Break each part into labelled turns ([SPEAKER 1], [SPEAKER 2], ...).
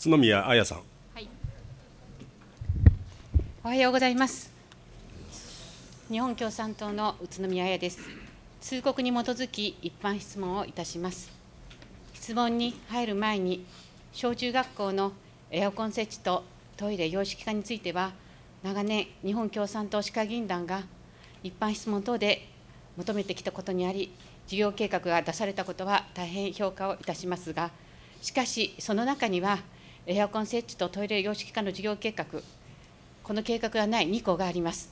[SPEAKER 1] 宇都宮彩さん、はい、
[SPEAKER 2] おはようございます日本共産党の宇都宮彩です通告に基づき一般質問をいたします質問に入る前に小中学校のエアコン設置とトイレ様式化については長年日本共産党歯科議員団が一般質問等で求めてきたことにあり事業計画が出されたことは大変評価をいたしますがしかしその中にはエアコン設置とトイレ様式化の事業計画、この計画がない2校があります。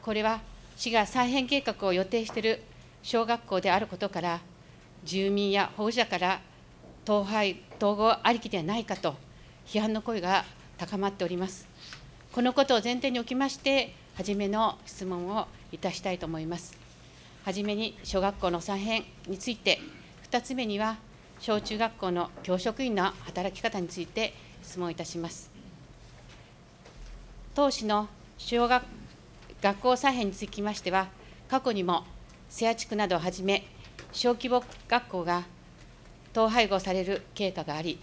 [SPEAKER 2] これは市が再編計画を予定している小学校であることから、住民や保護者から統廃、統合ありきではないかと批判の声が高まっております。このことを前提におきまして、初めの質問をいたしたいと思います。はじめに小学校の再編について、2つ目には小中学校の教職員の働き方について質問いたします。当市の小学学校再編につきましては、過去にも瀬谷地区などをはじめ、小規模学校が統廃合される経過があり、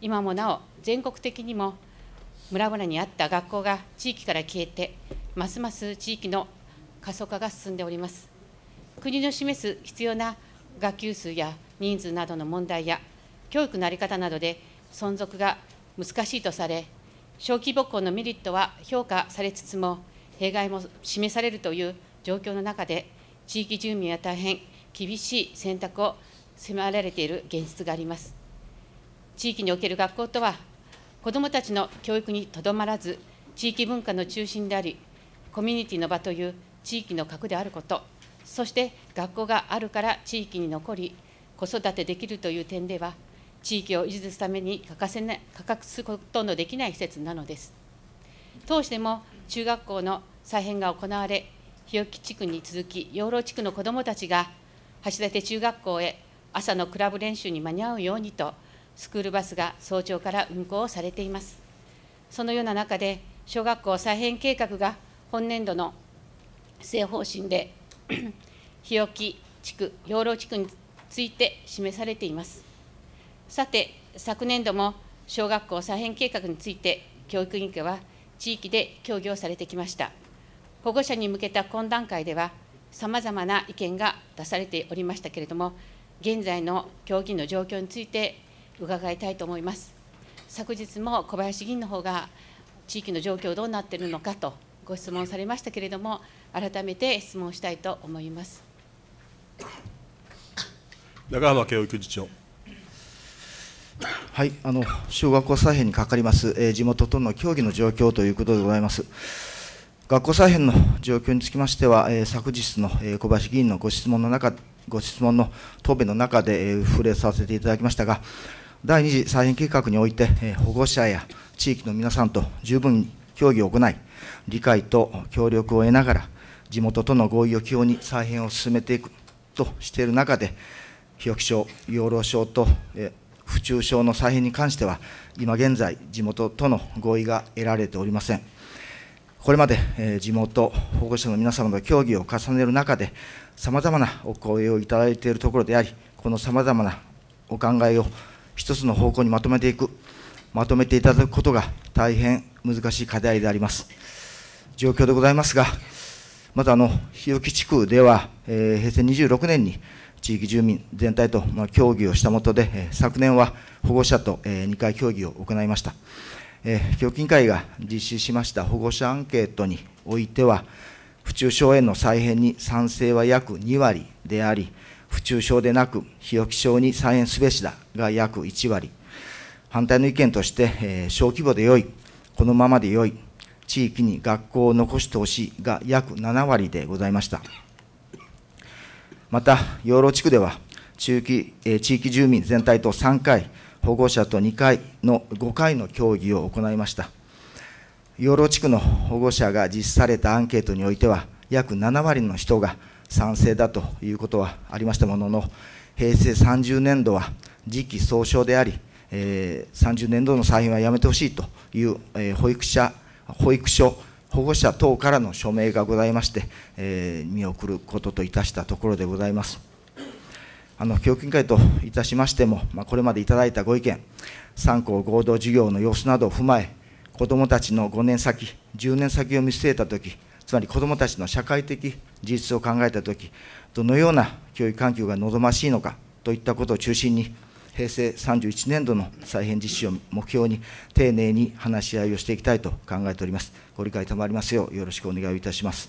[SPEAKER 2] 今もなお全国的にも村々にあった学校が地域から消えて、ますます地域の過疎化が進んでおります。国の示す必要な学級数や人数などの問題や教育の在り方などで存続が難しいとされ、小規模校のメリットは評価されつつも、弊害も示されるという状況の中で、地域住民は大変厳しい選択を迫られている現実があります。地域における学校とは、子どもたちの教育にとどまらず、地域文化の中心であり、コミュニティの場という地域の核であること、そして学校があるから地域に残り、子育てできるという点では、地域を維持するために欠かせない欠かすことのできない施設なのです。当しても中学校の再編が行われ、日置地区に続き、養老地区の子どもたちが、橋立中学校へ朝のクラブ練習に間に合うようにと、スクールバスが早朝から運行をされています。そのような中で、小学校再編計画が本年度の正方針で 日置地区、養老地区について示されています。さて、昨年度も小学校再編計画について、教育委員会は地域で協議をされてきました。保護者に向けた懇談会では、さまざまな意見が出されておりましたけれども、現在の協議の状況について伺いたいと思います。昨日も小林議員の方が、地域の状況どうなっているのかとご質問されましたけれども、改めて質問したいと思います。
[SPEAKER 1] 長浜教育次長。
[SPEAKER 3] はい、あの小学校再編にかかります、えー、地元との協議の状況ということでございます。学校再編の状況につきましては、えー、昨日の、えー、小林議員のご質問の中、ご質問の答弁の中で、えー、触れさせていただきましたが、第2次再編計画において、えー、保護者や地域の皆さんと十分協議を行い、理解と協力を得ながら、地元との合意を基本に再編を進めていくとしている中で、日置症、養老症と、え府中症の再編に関しては、今現在、地元との合意が得られておりません。これまで、え地元、保護者の皆様の協議を重ねる中で、さまざまなお声をいただいているところであり、このさまざまなお考えを一つの方向にまとめていく、まとめていただくことが大変難しい課題であります。状況でございますが、まだあの日置地区では、えー、平成26年に地域住民全体と協議をしたもとで、昨年は保護者と2回協議を行いました。教育委員会が実施しました保護者アンケートにおいては、府中症への再編に賛成は約2割であり、府中症でなく、日置症に再編すべしだが約1割、反対の意見として、え小規模でよい、このままでよい、地域に学校を残してほしいが約7割でございました。また、養老地区では中期、え地域住民全体と3回、保護者と2回の5回の協議を行いました。養老地区の保護者が実施されたアンケートにおいては、約7割の人が賛成だということはありましたものの、平成30年度は時期尚早であり、えー、30年度の再編はやめてほしいという、えー、保育者保育所保護者等からの署名がございまして、えー、見送ることといたしたところでございます。あの教育委員会といたしましても、まあ、これまでいただいたご意見、3校合同授業の様子などを踏まえ、子どもたちの5年先、10年先を見据えたとき、つまり子どもたちの社会的事実を考えたとき、どのような教育環境が望ましいのかといったことを中心に、平成31年度の再編実施を目標に、丁寧に話し合いをしていきたいと考えております。ご理解賜りますよう、よろしくお願いいたします。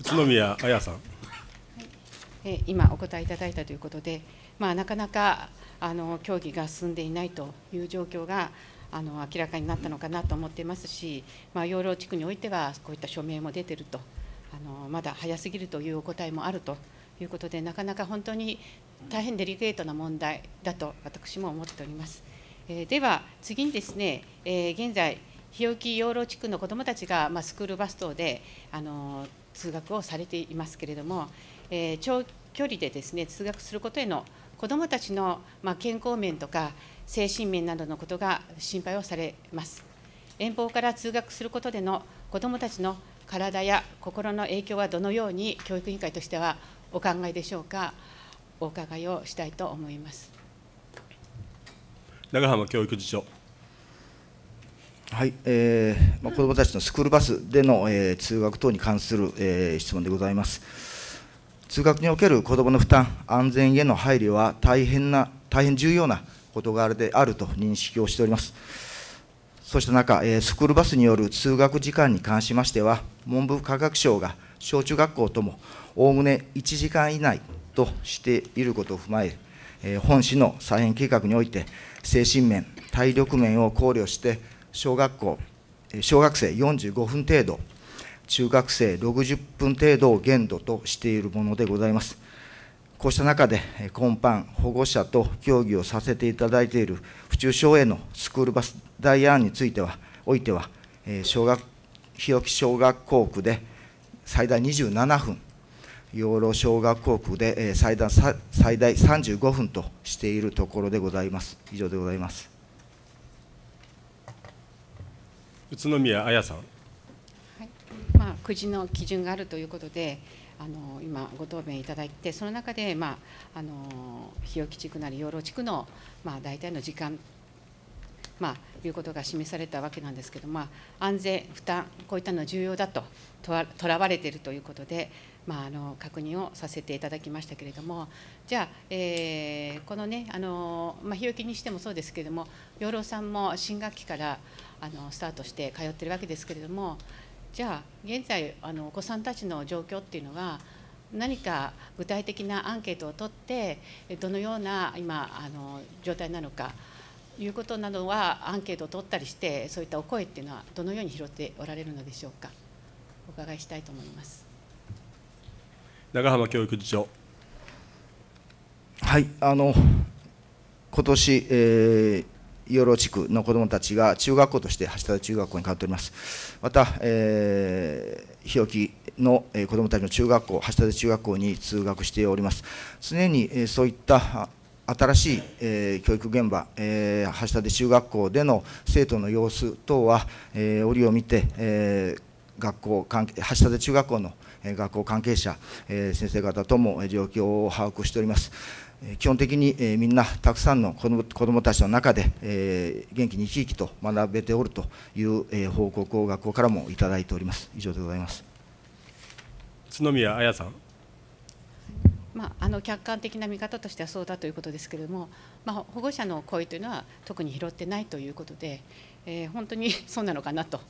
[SPEAKER 3] 宇都宮彩さん。
[SPEAKER 2] え今、お答えいただいたということで、まあ、なかなかあの協議が進んでいないという状況があの明らかになったのかなと思っていますし、まあ、養老地区においては、こういった署名も出てると、あのまだ早すぎるというお答えもあるということでなかなか本当に大変デリケートな問題だと私も思っております。えー、では次にですね、えー、現在日置養老地区の子どもたちが、まあ、スクールバス等で、あの通学をされていますけれども、えー、長距離でですね通学することへの子どもたちの、まあ、健康面とか精神面などのことが心配をされます。遠方から通学することでの子どもたちの体や心の影響はどのように教育委員会としてはお考えでしょうかお伺いをしたいと思います
[SPEAKER 1] 長浜教育次長
[SPEAKER 3] はい、えーまあ、子どもたちのスクールバスでの、えー、通学等に関する、えー、質問でございます。通学における子どもの負担、安全への配慮は大変な大変重要な事柄であると認識をしております。そうした中、えー、スクールバスによる通学時間に関しましては、文部科学省が小中学校ともおおむね1時間以内としていることを踏まえ、え本市の再編計画において、精神面、体力面を考慮して、小学校、小学生45分程度、中学生60分程度を限度としているものでございます。こうした中で、今般、保護者と協議をさせていただいている府中省へのスクールバス代案については、おいては、小学日置小学校区で最大27分、養老小学校区で、え最大最大35分としているところでございます。以上でございます。宇都宮彩さん。は
[SPEAKER 2] い、まあくじの基準があるということで。あの今ご答弁いただいてその中で、まあ、あの日置地区なり養老地区の、まあ、大体の時間まあ、いうことが示されたわけなんですけど、まあ、安全、負担、こういったのは重要だととらわれているということで、まあ、あの確認をさせていただきましたけれども、じゃあ、えー、このね、あのまあ、日置にしてもそうですけれども、養老さんも新学期からあのスタートして通ってるわけですけれども、じゃあ、現在、あのお子さんたちの状況っていうのは、何か具体的なアンケートを取って、どのような今、あの状態なのか。いうことなどはアンケートを取ったりしてそういったお声っていうのはどのように拾っておられるのでしょうかお伺いしたいと思います
[SPEAKER 3] 長浜教育次長はいあの今年、えー、養老地区の子どもたちが中学校として橋田中学校に通っておりますまた、えー、日置の子どもたちの中学校橋田中学校に通学しております常に、えそういった新しい、えー、教育現場、えー、橋立中学校での生徒の様子等は、えー、折を見て、えー、学校関係橋立中学校の学校関係者、え先生方とも状況を把握しております。基本的に、えみんなたくさんの子どもたちの中で、え元気に生き生きと学べておるという、え報告を学校からもいただいております。以上でございます。
[SPEAKER 1] 都宮彩さ
[SPEAKER 4] ん。
[SPEAKER 2] まあ、あの客観的な見方としてはそうだということですけれども、まあ、保護者の声というのは特に拾ってないということで、えー、本当に そうなのかなと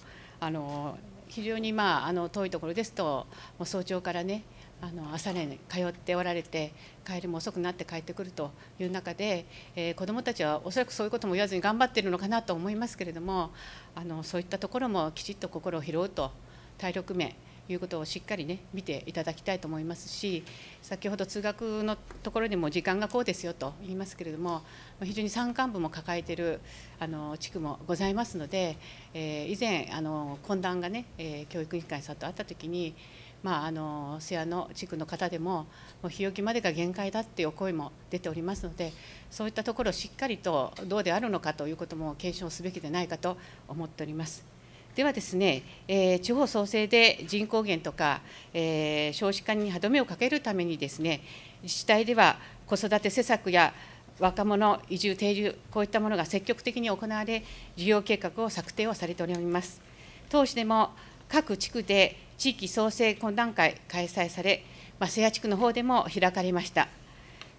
[SPEAKER 2] あの非常に、まあ、あの遠いところですともう早朝からねあの朝練通っておられて帰りも遅くなって帰ってくるという中で、えー、子どもたちはおそらくそういうことも言わずに頑張ってるのかなと思いますけれどもあのそういったところもきちっと心を拾うと体力面いうことをしっかりね見ていただきたいと思いますし先ほど通学のところにも時間がこうですよと言いますけれども非常に山間部も抱えているあの地区もございますので、えー、以前あの懇談がね、えー、教育委員会さんと会った時にまあ、あの瀬谷の地区の方でももう日置までが限界だっていう声も出ておりますのでそういったところをしっかりとどうであるのかということも検証すべきでないかと思っております。ではですね、えー、地方創生で人口減とか、えー、少子化に歯止めをかけるためにですね、自治体では子育て施策や若者、移住、定住、こういったものが積極的に行われ、事業計画を策定をされております。当市でも各地区で地域創生懇談会開催され、まあ、瀬谷地区の方でも開かれました。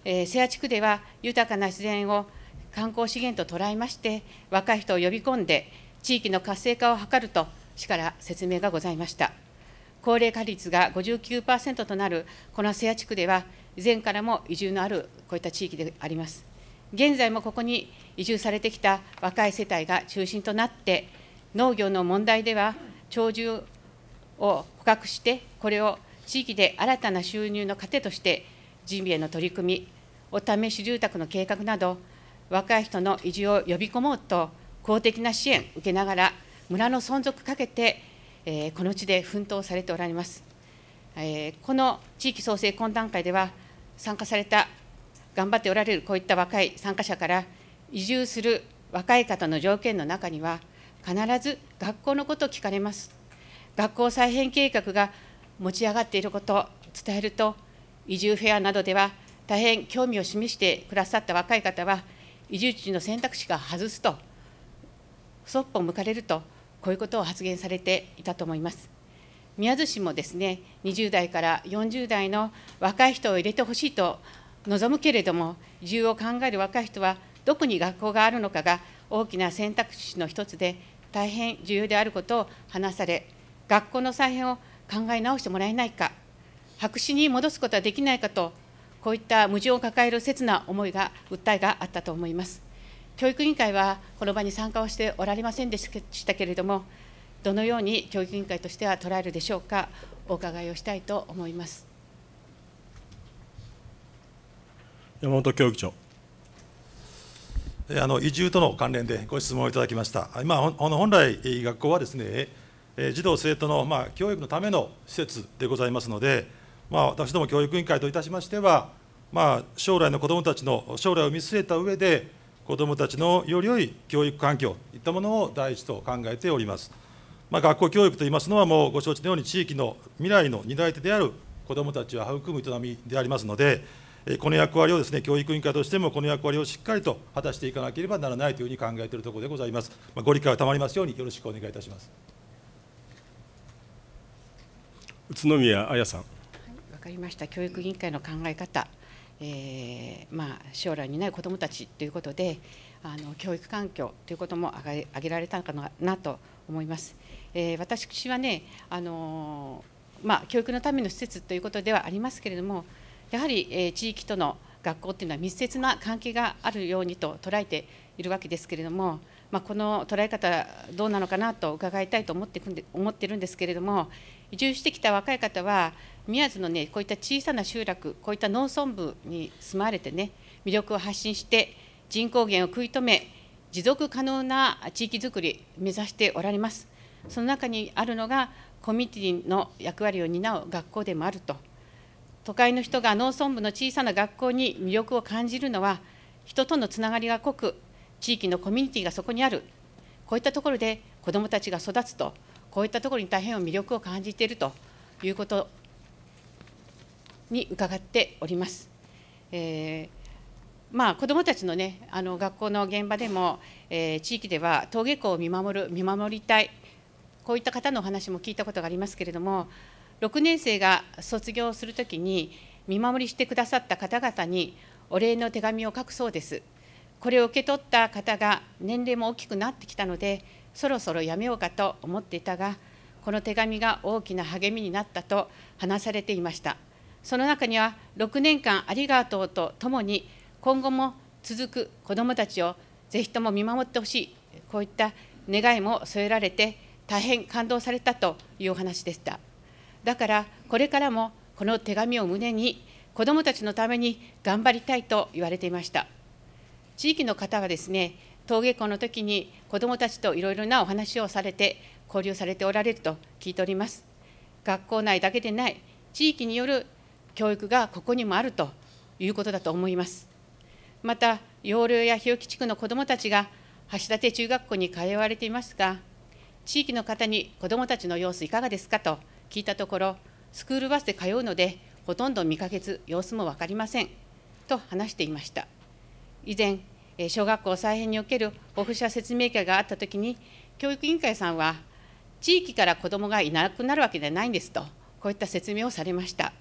[SPEAKER 2] えー、瀬谷地区では豊かな自然を観光資源と捉えまして、若い人を呼び込んで、地域の活性化を図ると市から説明がございました。高齢化率が59%となるこの瀬谷地区では、以前からも移住のあるこういった地域であります。現在もここに移住されてきた若い世帯が中心となって、農業の問題では、鳥獣を捕獲して、これを地域で新たな収入の糧として準備への取り組み、お試し住宅の計画など、若い人の移住を呼び込もうと、公的な支援を受けながら、村の存続かけて、えこの地で奮闘されておられます。えこの地域創生懇談会では、参加された、頑張っておられるこういった若い参加者から、移住する若い方の条件の中には、必ず学校のことを聞かれます。学校再編計画が持ち上がっていることを伝えると、移住フェアなどでは、大変興味を示してくださった若い方は、移住地の選択肢が外すとそっぽ向かれるとこういうことを発言されていたと思います。宮津市もですね20代から40代の若い人を入れてほしいと望むけれども移住を考える若い人はどこに学校があるのかが大きな選択肢の一つで大変重要であることを話され学校の再編を考え直してもらえないか白紙に戻すことはできないかとこういった矛盾を抱える切な思いが訴えがあったと思います。教育委員会はこの場に参加をしておられませんでしたけれども、どのように教育委員会としては捉えるでしょうか、お伺いをしたいと思います
[SPEAKER 1] 山本教育長。あの移住との関連でご質問をいただきました、今、あ本来、学校はですね、児童・生徒の、まあ、教育のための施設でございますので、まあ、私ども教育委員会といたしましては、まあ、将来の子どもたちの将来を見据えた上で、子どもたちのより良い教育環境といったものを第一と考えております。まあ、学校教育といいますのは、もうご承知のように、地域の未来の担い手である子どもたちを育む営みでありますので、この役割をですね教育委員会としても、この役割をしっかりと果たしていかなければならないというふうに考えているところでございます。まあ、ご理解を賜りますように、よろしくお願いいたします。宇都宮彩さん。わ、
[SPEAKER 2] はい、かりました。教育委員会の考え方。えー、まあ、将来にない子どもたちということであの教育環境ということも挙げられたのかなと思います。えー、私はねあの、まあ、教育のための施設ということではありますけれどもやはり、え地域との学校というのは密接な関係があるようにと捉えているわけですけれども、まあ、この捉え方どうなのかなと伺いたいと思って思ってるんですけれども移住してきた若い方は宮津のねこういった小さな集落こういった農村部に住まわれてね魅力を発信して人口減を食い止め持続可能な地域づくり目指しておられますその中にあるのがコミュニティの役割を担う学校でもあると都会の人が農村部の小さな学校に魅力を感じるのは人とのつながりが濃く地域のコミュニティがそこにあるこういったところで子どもたちが育つとこういったところに大変魅力を感じているということに伺っております。えーまあ、子どもたちの,、ね、あの学校の現場でも、えー、地域では登下校を見守る見守り隊こういった方のお話も聞いたことがありますけれども6年生が卒業するときに見守りしてくださった方々にお礼の手紙を書くそうです。これを受け取った方が年齢も大きくなってきたのでそろそろやめようかと思っていたがこの手紙が大きな励みになったと話されていましたその中には6年間ありがとうとともに今後も続く子どもたちをぜひとも見守ってほしいこういった願いも添えられて大変感動されたというお話でしただからこれからもこの手紙を胸に子どもたちのために頑張りたいと言われていました地域の方はですね登下校の時に子どもたちといろいろなお話をされて交流されておられると聞いております学校内だけでない地域による教育がここにもあるということだと思いますまた養老や日置地区の子どもたちが橋立中学校に通われていますが地域の方に子どもたちの様子いかがですかと聞いたところスクールバスで通うのでほとんど見かけず様子も分かりませんと話していました以前小学校再編における保護者説明会があったときに、教育委員会さんは、地域から子どもがいなくなるわけではないんですと、こういった説明をされました。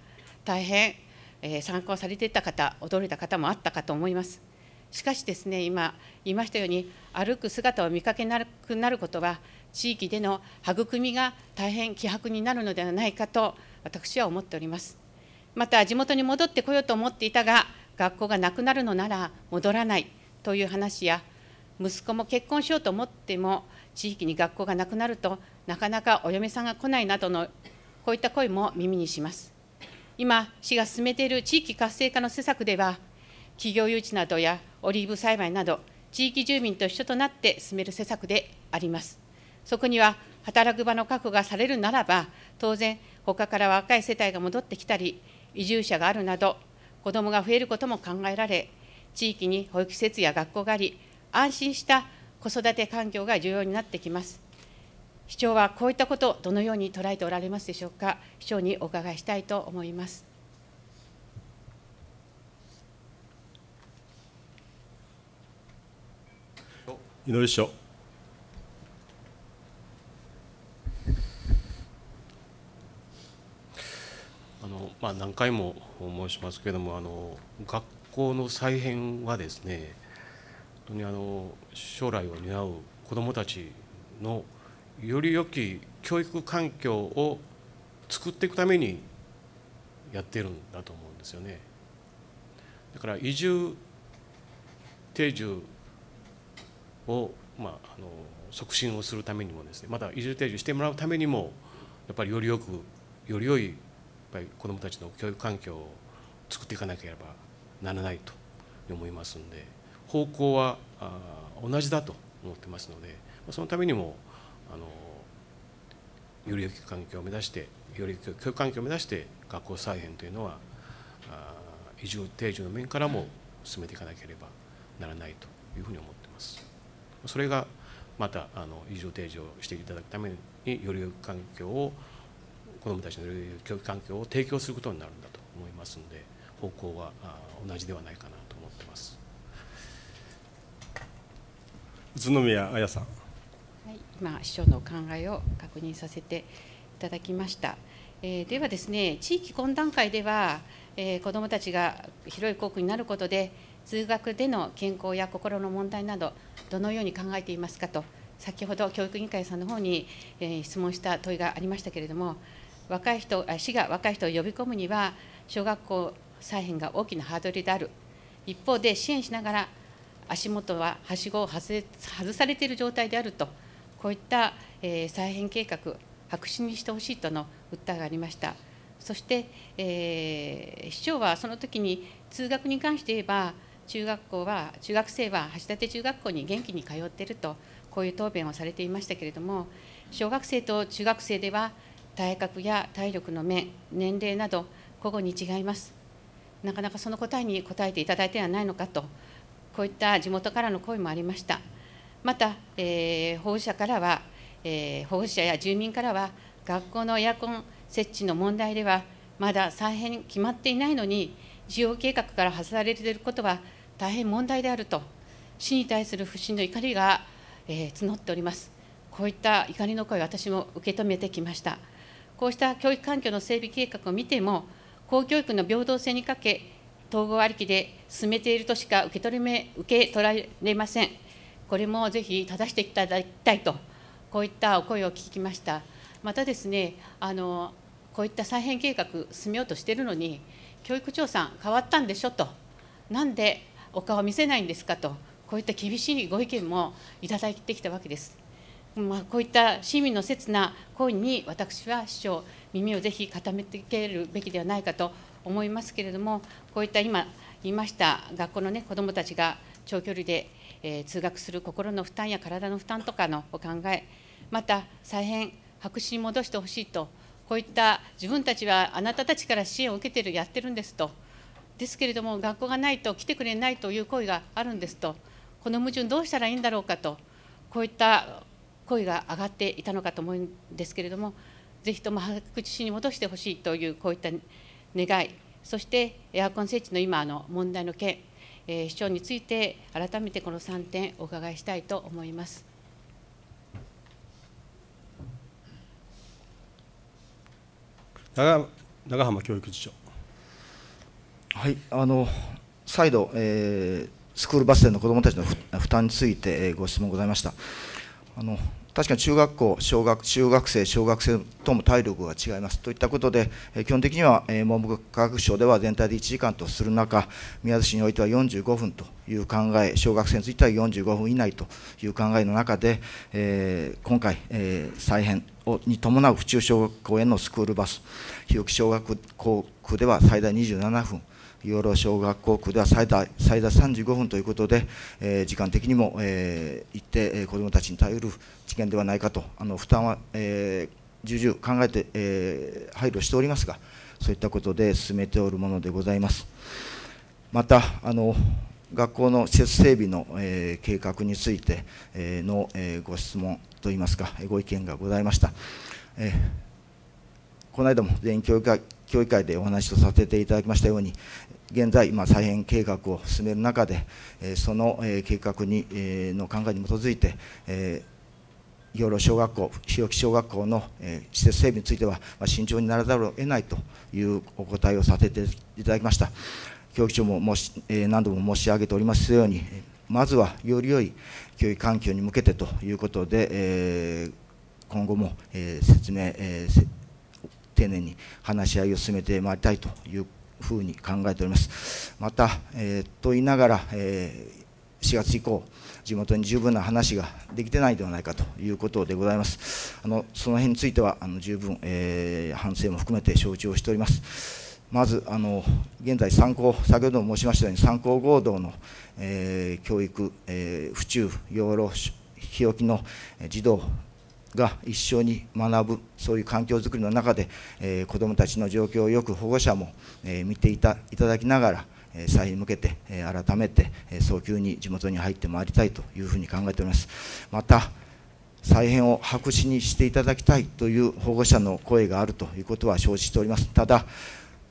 [SPEAKER 2] 大変、え参考されていた方、驚いた方もあったかと思います。しかしですね、今言いましたように、歩く姿を見かけなくなることは、地域での育みが大変希薄になるのではないかと、私は思っております。また、地元に戻ってこようと思っていたが、学校がなくなるのなら戻らない。という話や、息子も結婚しようと思っても、地域に学校がなくなるとなかなかお嫁さんが来ないなどの、こういった声も耳にします。今、市が進めている地域活性化の施策では、企業誘致などやオリーブ栽培など、地域住民と一緒となって進める施策であります。そこには働く場の確保がされるならば、当然、他から若い世帯が戻ってきたり、移住者があるなど、子どもが増えることも考えられ、地域に保育施設や学校があり、安心した子育て環境が重要になってきます。市長はこういったことをどのように捉えておられますでしょうか、市長にお伺いしたいと思います。
[SPEAKER 4] 井上市長。あのまあ、何回も申しますけれどもあの学校の再編はですね本当にあの将来を担う子どもたちのより良き教育環境を作っていくためにやってるんだと思うんですよね。だから移住定住を、まあ、あの促進をするためにもですねまた移住定住してもらうためにもやっぱりよりよくより良いやっぱり子どもたちの教育環境を作っていかなければならないと思いますので方向は同じだと思ってますのでそのためにもあのより良き環境を目指してより教育環境を目指して学校再編というのは移住定住の面からも進めていかなければならないというふうに思ってます。それがまたあの移住定住をしていただくためにより良い環境を子どもたちのより良い教育環境を提供することになるんだと思いますので。方向が同じではないかなと思ってます宇都宮彩さん、
[SPEAKER 2] はい、今市長の考えを確認させていただきました、えー、ではですね地域懇談会では、えー、子どもたちが広い校区になることで通学での健康や心の問題などどのように考えていますかと先ほど教育委員会さんの方に、えー、質問した問いがありましたけれども若い人市が若い人を呼び込むには小学校再編が大きなハードルである一方で支援しながら足元ははしごを外されている状態であるとこういった、えー、再編計画白紙にしてほしいとの訴えがありましたそして、えー、市長はその時に通学に関して言えば中学校は中学生は橋立中学校に元気に通っているとこういう答弁をされていましたけれども小学生と中学生では体格や体力の面年齢など個々に違いますなかなかその答えに答えていただいてはないのかと、こういった地元からの声もありました。また、えー、保護者からは、えー、保護者や住民からは、学校のエアコン設置の問題では、まだ再編決まっていないのに、需要計画から外されていることは大変問題であると、市に対する不信の怒りが、えー、募っております。こういった怒りの声私も受け止めてきました。こうした教育環境の整備計画を見ても、公教育の平等性にかけ、統合ありきで進めているとしか受け取りめ受け取られません。これもぜひ正していただきたいと、こういったお声を聞きました。またですね、あのこういった再編計画進めようとしているのに、教育長さん変わったんでしょと、なんでお顔見せないんですかと、こういった厳しいご意見もいただいてきたわけです。まあ、こういった市民の切な声に私は市長、耳をぜひ固めていけるべきではないかと思いますけれども、こういった今言いました学校の、ね、子どもたちが長距離で、えー、通学する心の負担や体の負担とかのお考え、また再編、白紙に戻してほしいと、こういった自分たちはあなたたちから支援を受けてる、やってるんですと、ですけれども、学校がないと来てくれないという声があるんですと、この矛盾、どうしたらいいんだろうかと、こういった声が上がっていたのかと思うんですけれども、ぜひとも白口市に戻してほしいという、こういった願い、そしてエアコン設置の今の問題の件、えー、市長について改めてこの3点お伺いしたいと思います。
[SPEAKER 3] 長長浜教育次長。はい、あの再度、えー、スクールバスでの子どもたちの負担について、えー、ご質問ございました。あの確かに中学校、小学中学生、小学生とも体力が違いますといったことで、基本的には文部科学省では全体で1時間とする中、宮津市においては45分という考え、小学生については45分以内という考えの中で、えー、今回、えー、再編をに伴う府中小学校へのスクールバス、日置小学校区では最大27分。養老小学校区では最大最大35分ということで、えー、時間的にも、えー、って、えー、子どもたちに頼る事件ではないかとあの負担は、えー、重々考えて、えー、配慮しておりますがそういったことで進めておるものでございますまたあの学校の施設整備の、えー、計画について、えの、えー、ご質問といいますかご意見がございました、えーこの間も全員教育協議会でお話とさせていただきましたように、現在、まあ、再編計画を進める中で、えその、え計画に、えの考えに基づいて、え養老小学校、日置小学校の、え施設整備については、ま慎重にならざるを得ないというお答えをさせていただきました。教育長も申し、え何度も申し上げておりますように、まずはより良い教育環境に向けてということで、え今後も、え説明、えー丁寧に話し合いを進めてまいりたいというふうに考えております。また、えー、と言いながら、えー、4月以降、地元に十分な話ができてないではないかということでございます。あのその辺についてはあの十分、えー、反省も含めて承知をしております。まずあの現在参考、先ほども申しましたように参考合同の、えー、教育、えー、府中養老日置の児童が一緒に学ぶそういう環境づくりの中で、えー、子どもたちの状況をよく保護者も、えー、見ていたいただきながら再に向けて改めて早急に地元に入ってまいりたいというふうに考えております。また再編を白紙にしていただきたいという保護者の声があるということは承知しております。ただ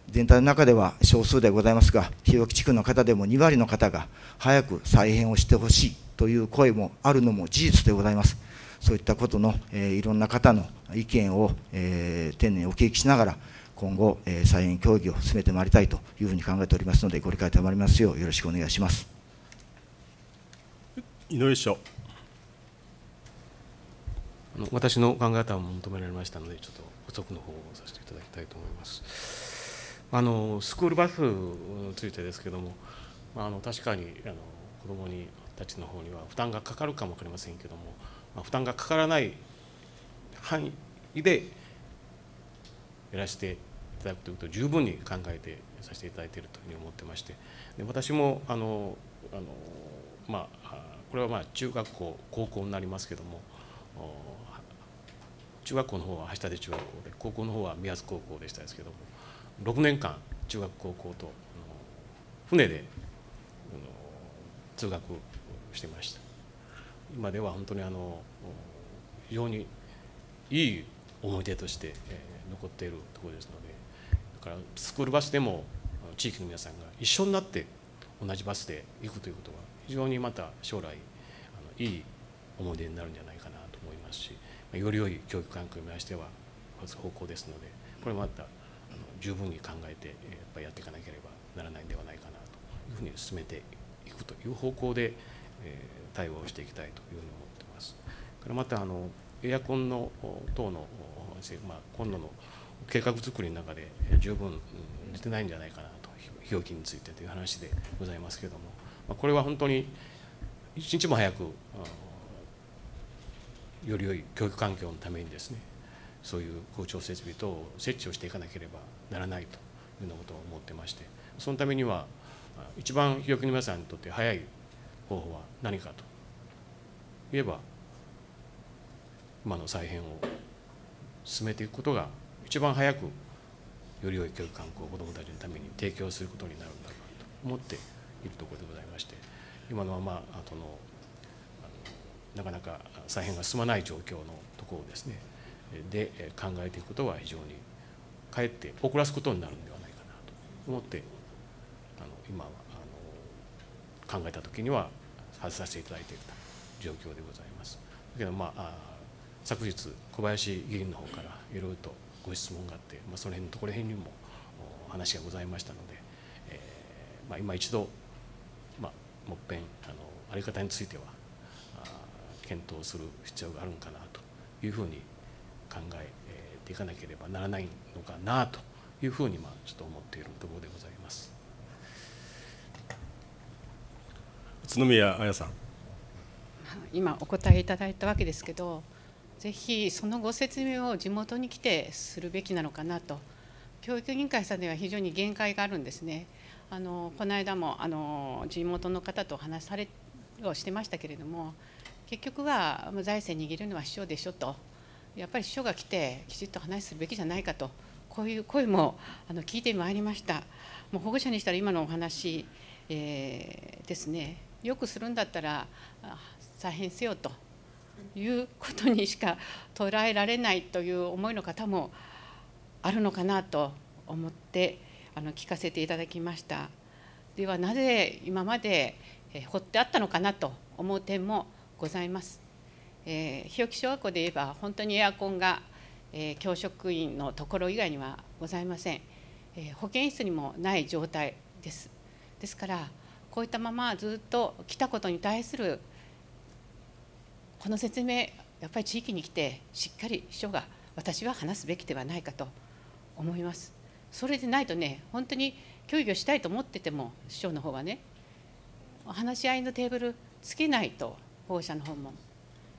[SPEAKER 3] 全体の中では少数でございますが、日木地区の方でも2割の方が早く再編をしてほしいという声もあるのも事実でございます。そういったことの、えー、いろんな方の意見を、えー、丁寧にお聞きしながら、今後、えー、再編協議を進めてまいりたいというふうに考えておりますので、ご理解賜りますようよろしくお願いします。
[SPEAKER 4] 井上秘書私の考え方も求められましたので、ちょっと補足の方をさせていただきたいと思います。あのスクールバスについてですけれども、まあ、あの確かにあの子どもにたちの方には負担がかかるかも分かりませんけれども、負担がかからない範囲でやらせていただくということを十分に考えてさせていただいているというふうに思ってましてで私もあのあの、まあ、これはまあ中学校高校になりますけども中学校の方は橋立中学校で高校の方は宮津高校でしたですけども6年間中学高校と船で通学してました。今では本当にあの非常にいい思い出として、え残っているところですのでだからスクールバスでも地域の皆さんが一緒になって同じバスで行くということは非常にまた将来あのいい思い出になるんじゃないかなと思いますしより良い教育環境を目指しては方向ですのでこれまたあの十分に考えてやっぱやっていかなければならないんではないかなというふうに進めていくという方向で対応していきたいというふうに思ってます。からまたあのエアコンの等の、まあ、今度の計画づくりの中で十分出てないんじゃないかなと費用についてという話でございますけれども、まあ、これは本当に一日も早くより良い教育環境のためにですねそういう校長設備等を設置をしていかなければならないというようなことを思ってましてそのためには一番ひ用きの皆さんにとって早い方法は何かといえば今の再編を進めていくことが一番早くより良い教育観光を子どもたちのために提供することになるんだろうと思っているところでございまして今のままあとのなかなか再編が進まない状況のところをですねで考えていくことは非常にかえって遅らすことになるんではないかなと思ってあの今は考えた時には外させていただいている状況でございます。だけどまあ昨日小林議員の方からいろいろとご質問があって、まあ、その辺のところ辺にも話がございましたので、えー、まあ、今一度、まあ、もっぺんあのあり方については検討する必要があるのかなというふうに考えていかなければならないのかなというふうにまあちょっと思っているところでございます。角宮彩さん
[SPEAKER 2] 今お答えいただいたわけですけどぜひそのご説明を地元に来てするべきなのかなと教育委員会さんでは非常に限界があるんですねあのこの間もあの地元の方と話されをしてましたけれども結局は財政握るのは市長でしょとやっぱり市長が来てきちっと話すべきじゃないかとこういう声もあの聞いてまいりましたもう保護者にしたら今のお話、えー、ですねよくするんだったら再編せよということにしか捉えられないという思いの方もあるのかなと思ってあの聞かせていただきましたではなぜ今まで放ってあったのかなと思う点もございます、えー、日置小学校で言えば本当にエアコンが、えー、教職員のところ以外にはございません、えー、保健室にもない状態ですですからこういったままずっと来たことに対するこの説明やっぱり地域に来てしっかり秘書が私は話すべきではないかと思います。それでないとね本当に協議をしたいと思ってても市長の方はね話し合いのテーブルつけないと保護者の方も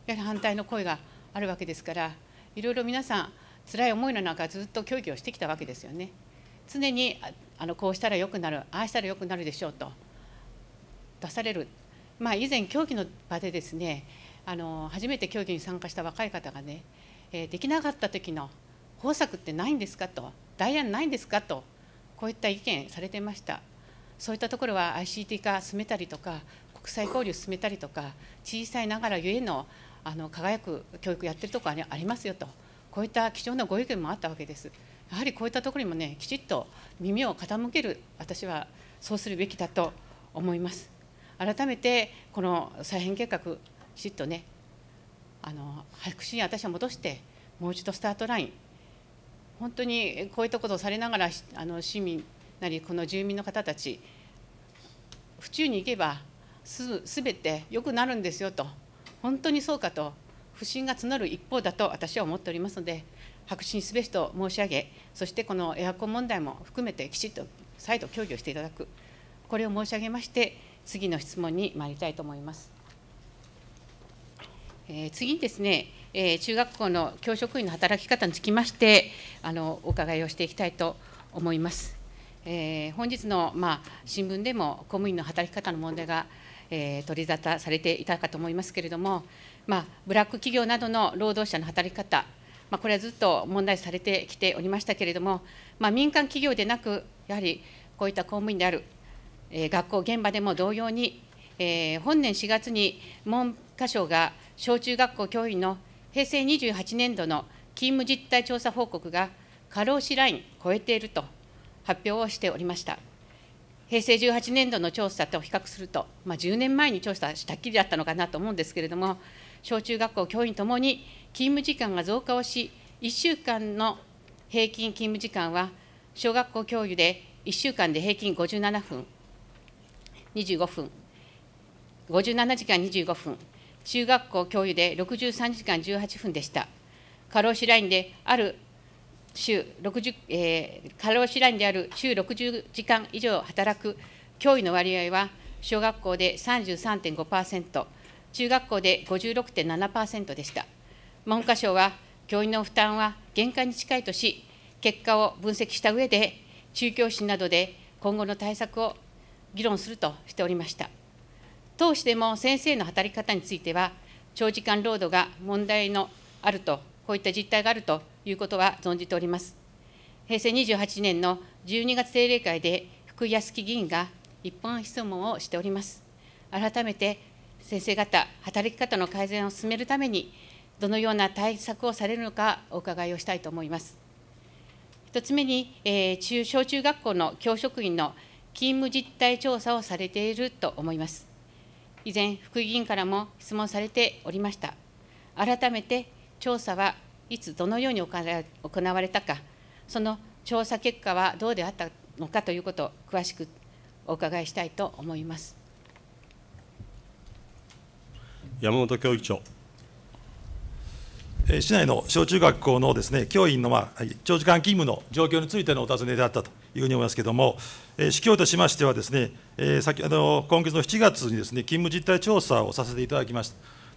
[SPEAKER 2] やはり反対の声があるわけですからいろいろ皆さん辛い思いの中ずっと協議をしてきたわけですよね。常にあのこうしたらよくなるああしたらよくなるでしょうと出される、まあ、以前、競技の場でですねあの初めて競技に参加した若い方がね、えできなかった時の方策ってないんですかと、代案ないんですかと、こういった意見されてました。そういったところは ICT 化進めたりとか、国際交流進めたりとか、小さいながらゆえのあの輝く教育やってるところはありますよと、こういった貴重なご意見もあったわけです。やはりこういったところにもね、きちっと耳を傾ける、私はそうするべきだと思います。改めてこの再編計画きちっとねあの白紙に私は戻してもう一度スタートライン本当にこういったことをされながらあの市民なりこの住民の方たち府中に行けばすべて良くなるんですよと本当にそうかと不信が募る一方だと私は思っておりますので白紙にすべしと申し上げそしてこのエアコン問題も含めてきちっと再度協議をしていただくこれを申し上げまして次の質問に参りたいと思います。えー、次にですね、えー、中学校の教職員の働き方につきましてあのお伺いをしていきたいと思います。えー、本日の、まあ、新聞でも公務員の働き方の問題が、えー、取り沙汰されていたかと思いますけれども、まあ、ブラック企業などの労働者の働き方、まあ、これはずっと問題されてきておりましたけれども、まあ、民間企業でなく、やはりこういった公務員である学校現場でも同様に、本年4月に文科省が小中学校教員の平成28年度の勤務実態調査報告が過労死ライン超えていると発表をしておりました。平成18年度の調査と比較すると、まあ、10年前に調査したっきりだったのかなと思うんですけれども、小中学校教員ともに勤務時間が増加をし、1週間の平均勤務時間は、小学校教諭で1週間で平均57分、25分、57時間25分、中学校教諭で63時間18分でした。過労死ラインである週60、えー、過労死ラインである週60時間以上働く教諭の割合は、小学校で33.5%、中学校で56.7%でした。文科省は、教員の負担は限界に近いとし、結果を分析した上で、中教師などで今後の対策を議論するとしておりました。当市でも先生の働き方については、長時間労働が問題のあると、こういった実態があるということは存じております。平成28年の12月定例会で、福井康樹議員が一般質問をしております。改めて先生方、働き方の改善を進めるために、どのような対策をされるのか、お伺いをしたいと思います。1つ目に、えー、中小中学校の教職員の勤務実態調査をされていると思います。以前、副議員からも質問されておりました。改めて、調査はいつどのように行われたか、その調査結果はどうであったのかということを詳しくお伺いしたいと思います。
[SPEAKER 1] 山本教育長。市内の小中学校のです、ね、教員の、まあ、長時間勤務の状況についてのお尋ねであったというふうに思いますけれども、司教としましてはですね、先あの今月の7月にですね勤務実態調査をさせていただきました。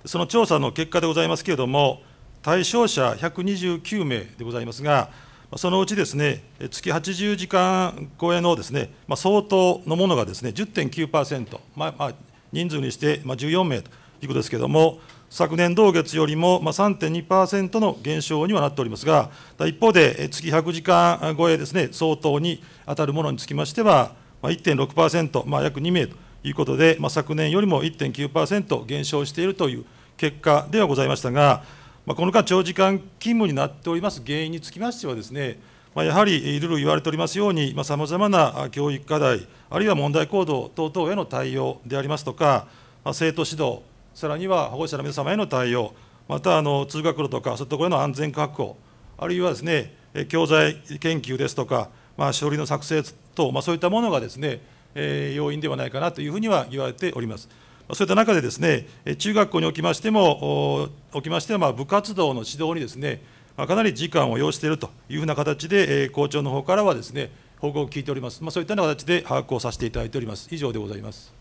[SPEAKER 1] その調査の結果でございますけれども、対象者129名でございますが、そのうちですね月80時間超えのですね、相当のものがですね10.9%、まあまあ、人数にして14名ということですけれども、昨年同月よりも3.2%の減少にはなっておりますが、一方で月100時間超えですね、相当に当たるものにつきましては、1.6%、まあ、約2名ということで、まあ、昨年よりも1.9%減少しているという結果ではございましたが、まあ、この間、長時間勤務になっております原因につきましてはですね、まあ、やはりいろいろ言われておりますように、さまざ、まな教育課題、あるいは問題行動等々への対応でありますとか、まあ、生徒指導、さらには保護者の皆様への対応、またあの通学路とか、そういうところの安全確保、あるいはですね教材研究ですとか、まあ、書類の作成等、まあ、そういったものがですね、えー、要因ではないかなというふうには言われております。そういった中でですね、中学校におきましても、おおきましてはま部活動の指導にですね、まあ、かなり時間を要しているというふうな形で、え校長の方からはですね、報告を聞いております。まあ、そういったような形で把握をさせていただいております。以上でございます。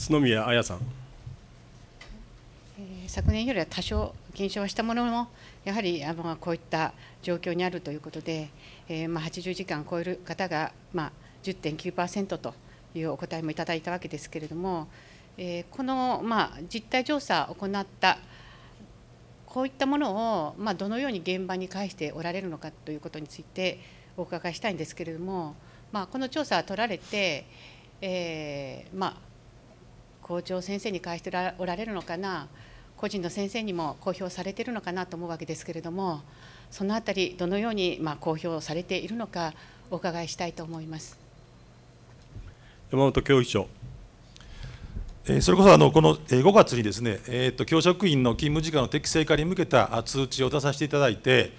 [SPEAKER 1] 角宮綾さん。
[SPEAKER 2] 昨年よりは多少減少はしたものの、やはりあのこういった状況にあるということで、えー、まあ80時間を超える方が、まあ、10.9%というお答えもいただいたわけですけれども、えー、この、まあ、実態調査を行った、こういったものを、まあ、どのように現場に返しておられるのかということについてお伺いしたいんですけれども、まあ、この調査は取られて、えーまあ、校長先生に返しておられるのかな個人の先生にも公表されているのかなと思うわけですけれどもそのあたりどのようにまあ公表されているのかお伺いしたいと思います
[SPEAKER 1] 山本教育長それこそあのこの5月にですね、えー、と教職員の勤務時間の適正化に向けた通知を出させていただいて、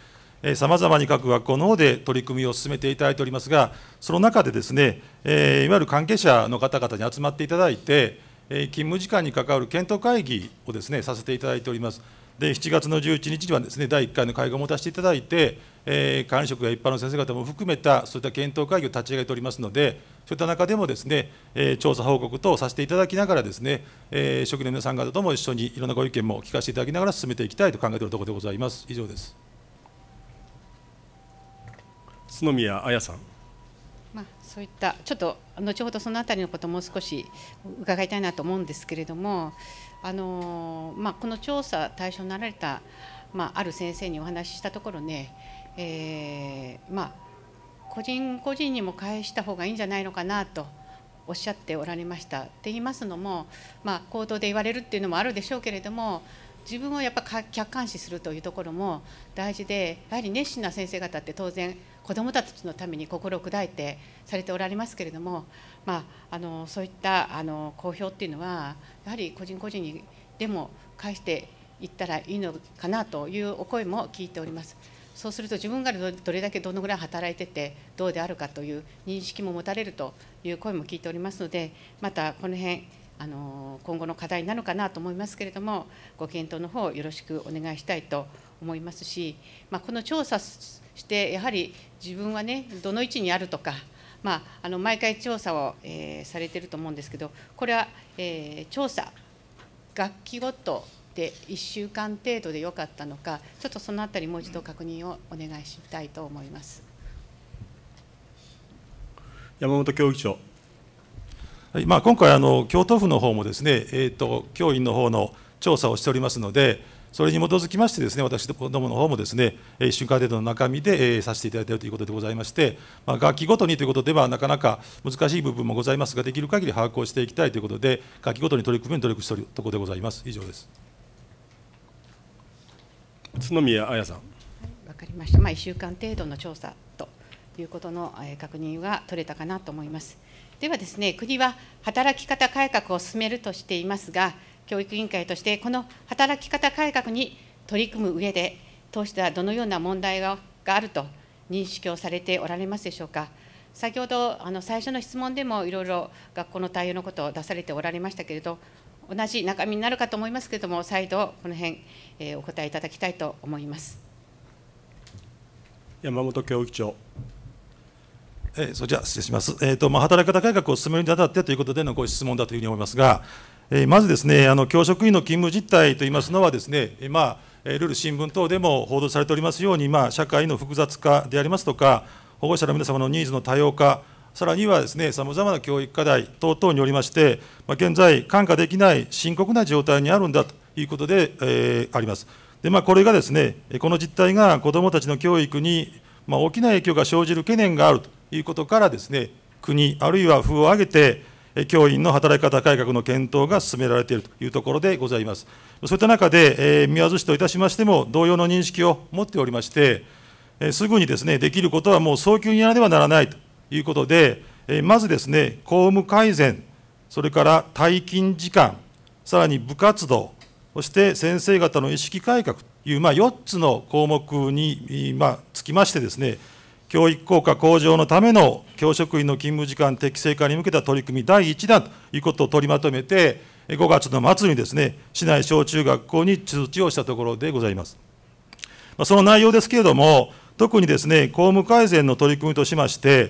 [SPEAKER 1] さまざまに各学校の方で取り組みを進めていただいておりますが、その中でですね、えいわゆる関係者の方々に集まっていただいて、え勤務時間に関わる検討会議をですねさせていただいております。で7月の11日にはですね第1回の会合を持たせていただいて、えー、管理職や一般の先生方も含めたそういった検討会議を立ち上げておりますので、そういった中でもですね、えー、調査報告等をさせていただきながらですね、えー、職員の皆さん方とも一緒にいろんなご意見も聞かせていただきながら進めていきたいと考えているところでございます。以上です。角宮彩さん。
[SPEAKER 2] そういったちょっと後ほどその辺りのこともう少し伺いたいなと思うんですけれどもあの、まあ、この調査対象になられた、まあ、ある先生にお話ししたところね、えー、まあ、個人個人にも返した方がいいんじゃないのかなとおっしゃっておられました。って言いますのも、まあ、行動で言われるっていうのもあるでしょうけれども自分をやっぱ客観視するというところも大事でやはり熱心な先生方って当然子どもたちのために心を砕いてされておられますけれども、まあ、あのそういったあの公表っていうのはやはり個人個人にでも返していったらいいのかなというお声も聞いております。そうすると自分がどれだけどのぐらい働いててどうであるかという認識も持たれるという声も聞いておりますのでまたこの辺あの今後の課題なのかなと思いますけれどもご検討の方よろしくお願いしたいと思いますし、まあ、この調査してやはり自分はねどの位置にあるとか、まあ、あの毎回調査を、えー、されてると思うんですけどこれは、えー、調査学期ごとで1週間程度でよかったのかちょっとそのあたりもう一度確認をお願いしたいと思います。
[SPEAKER 1] 山本教育長はいまあ、今回あの、京都府の方もですね、えーと、教員の方の調査をしておりますので、それに基づきましてですね私どもの方もですね一週間程度の中身でえさせていただいているということでございまして、まあ、学期ごとにということではなかなか難しい部分もございますができる限り把握をしていきたいということで学期ごとに取り組みに努力しているところでございます以上です宇宮彩さんわ、
[SPEAKER 2] はい、かりました、まあ、1週間程度の調査ということの確認は取れたかなと思いますではですね国は働き方改革を進めるとしていますが教育委員会として、この働き方改革に取り組む上で、当時ではどのような問題があると認識をされておられますでしょうか。先ほどあの最初の質問でもいろいろ学校の対応のことを出されておられましたけれど、同じ中身になるかと思いますけれども、再度、この辺、えー、お答えいただきたいと思います
[SPEAKER 1] 山本教育長。えー、それじゃ失礼します、えーとまあ、働き方改革を進めるにあたってということでのご質問だというふうに思いますが、えまずですね、あの教職員の勤務実態といいますのはですね、まあ、ルール新聞等でも報道されておりますように、まあ、社会の複雑化でありますとか、保護者の皆様のニーズの多様化、さらにはですね、さまざまな教育課題等々によりまして、まあ、現在、看過できない深刻な状態にあるんだということで、えー、あります。で、まあ、これがですね、この実態が子どもたちの教育に、まあ、大きな影響が生じる懸念があるということからですね、国、あるいは府を挙げて、教員の働き方改革の検討が進められているというところでございます。そういった中で、宮津市といたしましても、同様の認識を持っておりまして、すぐにですね、できることはもう早急にやらねばならないということで、まずですね、公務改善、それから退勤時間、さらに部活動、そして先生方の意識改革という、まあ、4つの項目に、まあ、つきましてですね、教育効果向上のための教職員の勤務時間適正化に向けた取り組み第1弾ということを取りまとめて、5月の末にですね、市内小中学校に通知をしたところでございます。その内容ですけれども、特にですね、公務改善の取り組みとしまして、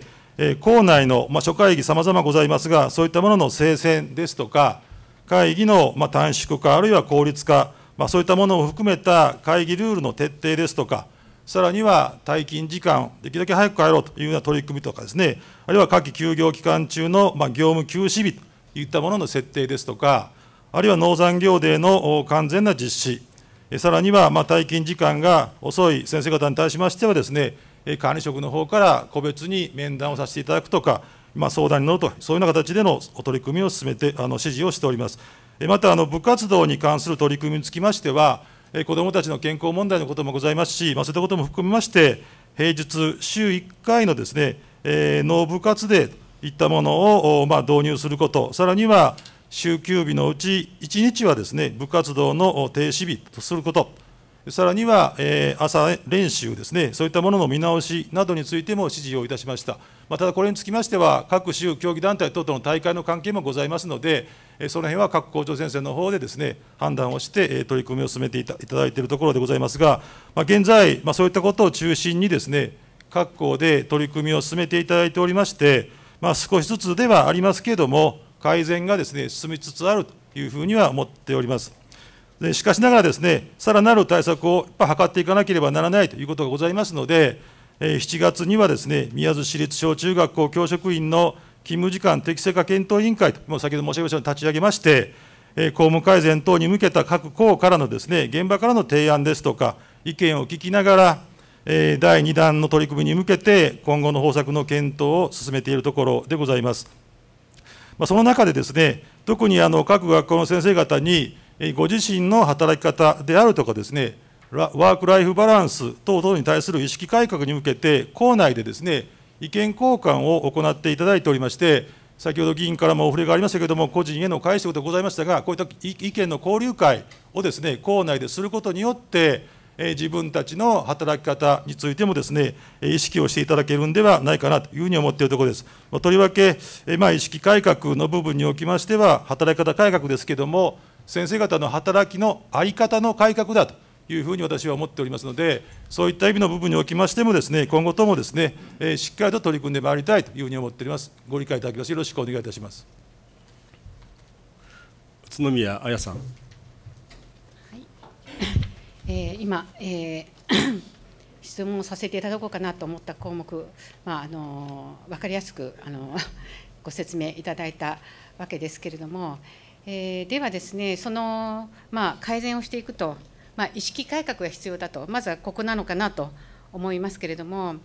[SPEAKER 1] 校内の、ま諸会議さまざまございますが、そういったものの生鮮ですとか、会議の、ま短縮化、あるいは効率化、まそういったものを含めた会議ルールの徹底ですとか、さらには退勤時間できるだけ早く帰ろうというような取り組みとかですね、あるいは夏季休業期間中のま業務休止日といったものの設定ですとか、あるいは農産業デーの完全な実施、さらにはま退勤時間が遅い先生方に対しましてはですね、管理職の方から個別に面談をさせていただくとか、ま相談に乗ると、そういうような形でのお取り組みを進めて、あの指示をしております。またあの部活動に関する取り組みにつきましては、子どもたちの健康問題のこともございますし、まあ、そういったことも含めまして、平日、週1回のですね、えー、部活でといったものを、まあ、導入すること、さらには週休日のうち1日はですね、部活動の停止日とすること。さらには、え朝練習ですね、そういったものの見直しなどについても指示をいたしました。まただ、これにつきましては、各州、競技団体等との大会の関係もございますので、その辺は各校長先生の方でですね、判断をして、取り組みを進めていただいているところでございますが、ま現在、まそういったことを中心にですね、各校で取り組みを進めていただいておりまして、ま少しずつではありますけれども、改善がですね、進みつつあるというふうには思っております。でしかしながらですね、さらなる対策を図っていかなければならないということがございますので、7月にはですね、宮津市立小中学校教職員の勤務時間適正化検討委員会と、もう先ほど申し上げましたように立ち上げまして、公務改善等に向けた各校からのですね、現場からの提案ですとか、意見を聞きながら、第2弾の取り組みに向けて、今後の方策の検討を進めているところでございます。まあ、その中でですね、特にあの各学校の先生方に、ご自身の働き方であるとかですね、ワーク・ライフ・バランス等々に対する意識改革に向けて、校内でですね、意見交換を行っていただいておりまして、先ほど議員からもお触れがありましたけれども、個人への解釈でございましたが、こういった意見の交流会をですね、校内ですることによって、自分たちの働き方についてもですね、意識をしていただけるんではないかなというふうに思っているところです。とりわけ、まあ、意識改革の部分におきましては、働き方改革ですけれども、先生方の働きの在り方の改革だというふうに私は思っておりますので、そういった意味の部分におきましてもです、ね、今後ともですね、えー、しっかりと取り組んでまいりたいというふうに思っております。ご理解いただきましてよろしくお願いいたします。宇都宮綾さ
[SPEAKER 2] ん。はい、えー、今、えー 質問させていただこうかなと思った項目、まあ、あの分かりやすくあのご説明いただいたわけですけれども、えー、ではですね、その、まあ、改善をしていくと、まあ、意識改革が必要だと、まずはここなのかなと思いますけれども、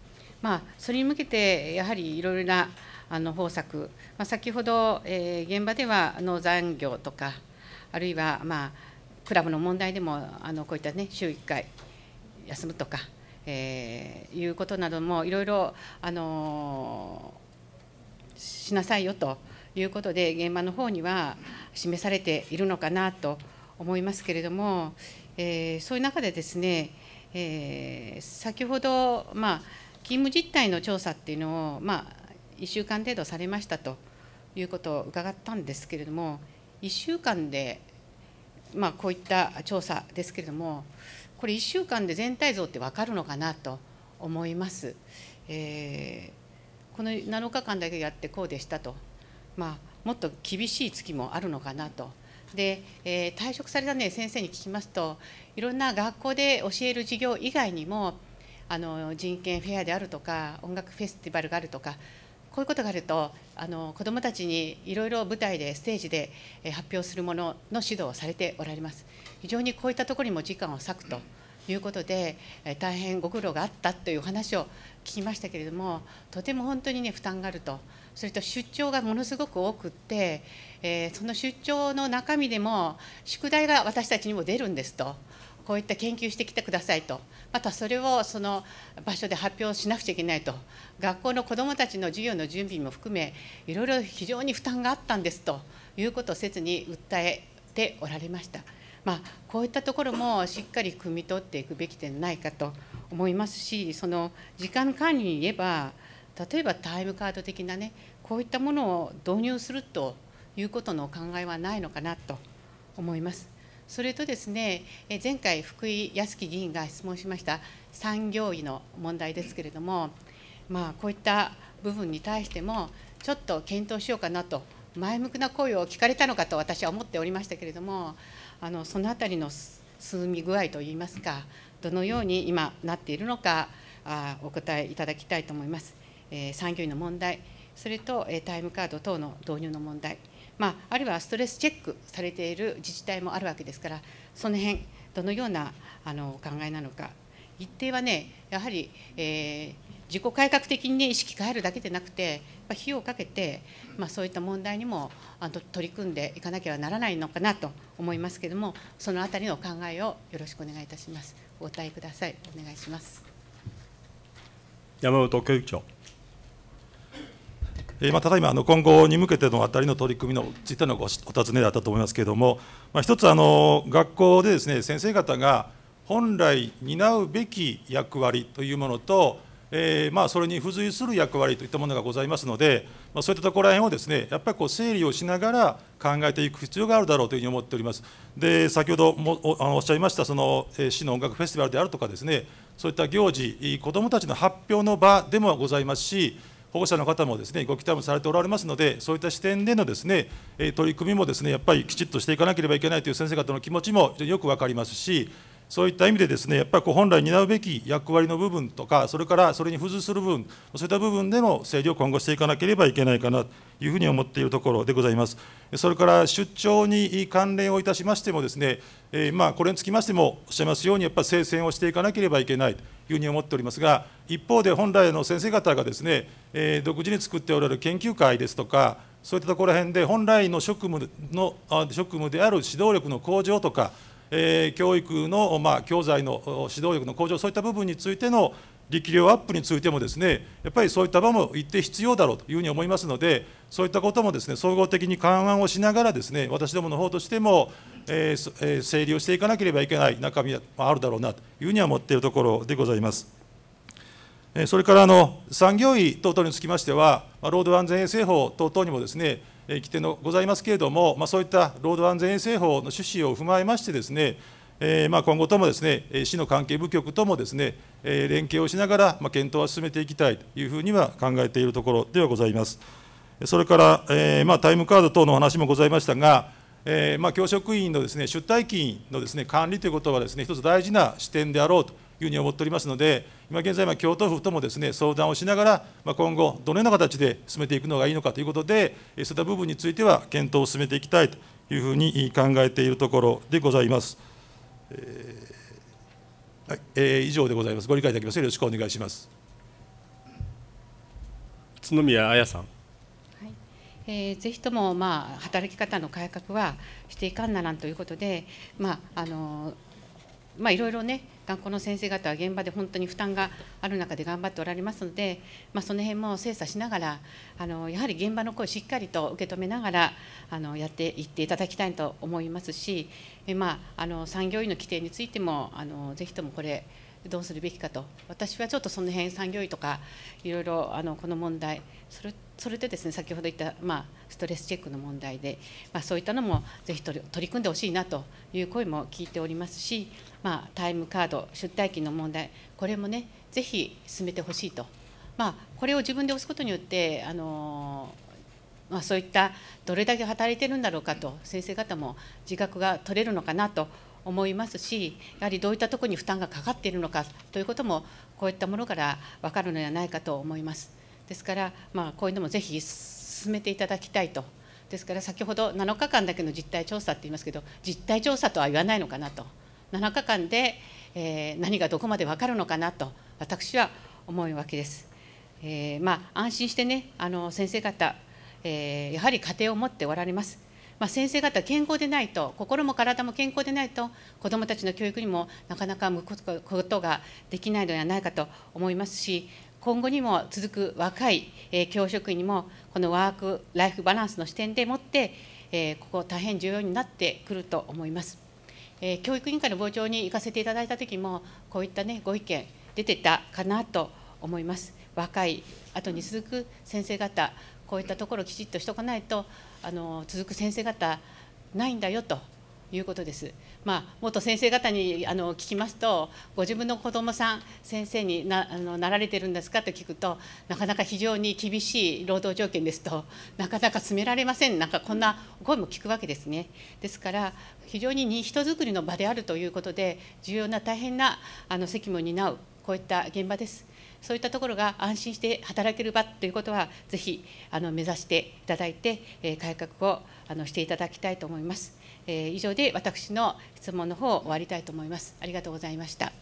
[SPEAKER 2] まあ、それに向けて、やはりいろいろなあの方策、まあ、先ほど、えー、現場では農残業とか、あるいは、まあ、クラブの問題でもあのこういった、ね、週1回休むとか、えー、いうことなどもいろいろ、あのー、しなさいよと。いうことで現場の方には示されているのかなと思いますけれども、えー、そういう中でですね、えー、先ほど、まあ、勤務実態の調査っていうのを、まあ、1週間程度されましたということを伺ったんですけれども1週間で、まあ、こういった調査ですけれどもこれ1週間で全体像って分かるのかなと思います。えー、この7日間だけやってこうでしたとまあ、もっと厳しい月もあるのかなと。で、えー、退職された、ね、先生に聞きますといろんな学校で教える授業以外にもあの人権フェアであるとか音楽フェスティバルがあるとかこういうことがあるとあの子どもたちにいろいろ舞台でステージで発表するものの指導をされておられます非常にこういったところにも時間を割くということで大変ご苦労があったという話を聞きましたけれどもとても本当にね負担があると。それと出張がものすごく多くって、えー、その出張の中身でも宿題が私たちにも出るんですと。こういった研究してきてくださいと、またそれをその場所で発表しなくちゃいけないと、学校の子どもたちの授業の準備も含め、いろいろ非常に負担があったんですということをせずに訴えておられました。まあ、こういったところもしっかり汲み取っていくべきではないかと思いますし、その時間管理に言えば、例えばタイムカード的なねこういったものを導入するということの考えはないのかなと思います。それとですね前回福井康樹議員が質問しました産業医の問題ですけれども、まあ、こういった部分に対してもちょっと検討しようかなと前向きな声を聞かれたのかと私は思っておりましたけれどもあのそのあたりの進み具合といいますかどのように今なっているのかあお答えいただきたいと思います。え産業医の問題、それと、えタイムカード等の導入の問題、まあ、あるいはストレスチェックされている自治体もあるわけですから、その辺どのようなあのお考えなのか、一定はね、やはり、えー、自己改革的に、ね、意識変えるだけでなくて、費用をかけて、まあ、そういった問題にもあの取り組んでいかなければならないのかなと思いますけれども、そのあたりのお考えをよろしくお願いいたします。お答えください。お願いします。
[SPEAKER 1] 山本教育長。えー、まあ、ただいまあの今後に向けてのあたりの取り組みのついてのごお尋ねだったと思いますけれども、まあ、一つあの学校でですね先生方が本来担うべき役割というものと、えー、まあ、それに付随する役割といったものがございますので、まあ、そういったところら辺をですねやっぱりこう整理をしながら考えていく必要があるだろうというふうに思っております。で先ほどもおあのおっしゃいましたその、えー、市の音楽フェスティバルであるとかですねそういった行事子どもたちの発表の場でもございますし保護者の方もですねご期待もされておられますので、そういった視点でのですね取り組みもですねやっぱりきちっとしていかなければいけないという先生方の気持ちも非常によく分かりますし、そういった意味でですねやっぱり本来担うべき役割の部分とかそれからそれに付随する部分そういった部分での整理を今後していかなければいけないかなというふうに思っているところでございますそれから出張に関連をいたしましてもですね、えー、まこれにつきましてもおっしゃいますようにやっぱり聖戦をしていかなければいけないというふうに思っておりますが一方で本来の先生方がですね、えー、独自に作っておられる研究会ですとかそういったところら辺で本来の職務の職務である指導力の向上とかえー、教育の、まあ、教材の指導力の向上、そういった部分についての力量アップについてもですね、やっぱりそういった場も一定必要だろうというふうに思いますので、そういったこともですね、総合的に勘案をしながらですね、私どもの方としても、えー、整理をしていかなければいけない中身があるだろうなというふうには思っているところでございます。それからあの産業医等々につきましては、労働安全衛生法等々にもですね、規定のございますけれども、まあ、そういった労働安全衛生法の趣旨を踏まえましてですね、えー、まあ今後ともですね、市の関係部局ともですね、え連携をしながら、ま検討は進めていきたいというふうには考えているところではございます。それから、えー、まあタイムカード等の話もございましたが、えー、まあ教職員のですね出退勤のですね管理ということはですね一つ大事な視点であろうというふうに思っておりますので、今現在、京都府ともです、ね、相談をしながら、今後、どのような形で進めていくのがいいのかということで、そういった部分については検討を進めていきたいというふうに考えているところでございます。えはいえー、以上でございます。ご理解いただきますよろしくお願いします。宇都宮彩さん。
[SPEAKER 2] えー、ぜひとも、まあ、働き方の改革はしていかんならんということで、まああのまあ、いろいろね学校の先生方は現場で本当に負担がある中で頑張っておられますので、まあ、その辺も精査しながらあのやはり現場の声をしっかりと受け止めながらあのやっていっていただきたいと思いますし、えまあ、あの産業医の規定についてもあのぜひともこれどうするべきかと私はちょっとその辺産業医とかいろいろあのこの問題それそれでですね先ほど言った、まあ、ストレスチェックの問題で、まあ、そういったのもぜひ取り組んでほしいなという声も聞いておりますしまあ、タイムカード、出退勤の問題、これもね、ぜひ進めてほしいと、まあ、これを自分で押すことによって、あのまあ、そういったどれだけ働いてるんだろうかと、先生方も自覚が取れるのかなと思いますし、やはりどういったところに負担がかかっているのかということも、こういったものから分かるのではないかと思います。ですから、まあ、こういうのもぜひ進めていただきたいと。ですから先ほど7日間だけの実態調査って言いますけど、実態調査とは言わないのかなと。7日間で、え何がどこまで分かるのかなと私は思うわけです。えー、まあ、安心してねあの先生方、えー、やはり家庭を持っておられます。まあ、先生方健康でないと心も体も健康でないと子どもたちの教育にもなかなか向くことができないのではないかと思いますし今後にも続く若い、え教職員にもこのワーク・ライフ・バランスの視点でもって、えここ大変重要になってくると思います。えー、教育委員会の傍聴に行かせていただいた時も、こういったね、ご意見、出てたかなと思います。若い後に続く先生方、こういったところきちっとしておかないと、あの続く先生方、ないんだよということです。まあ、元先生方にあの聞きますとご自分の子どもさん先生になあのなられてるんですかと聞くとなかなか非常に厳しい労働条件ですとなかなか詰められませんなんかこんな声も聞くわけですねですから非常に人づくりの場であるということで重要な大変なあの責務を担うこういった現場です。そういったところが安心して働ける場ということは、ぜひあの目指していただいて、改革をあのしていただきたいと思います。えー、以上で私の質問の方を終わりたいと思います。ありがとうございました。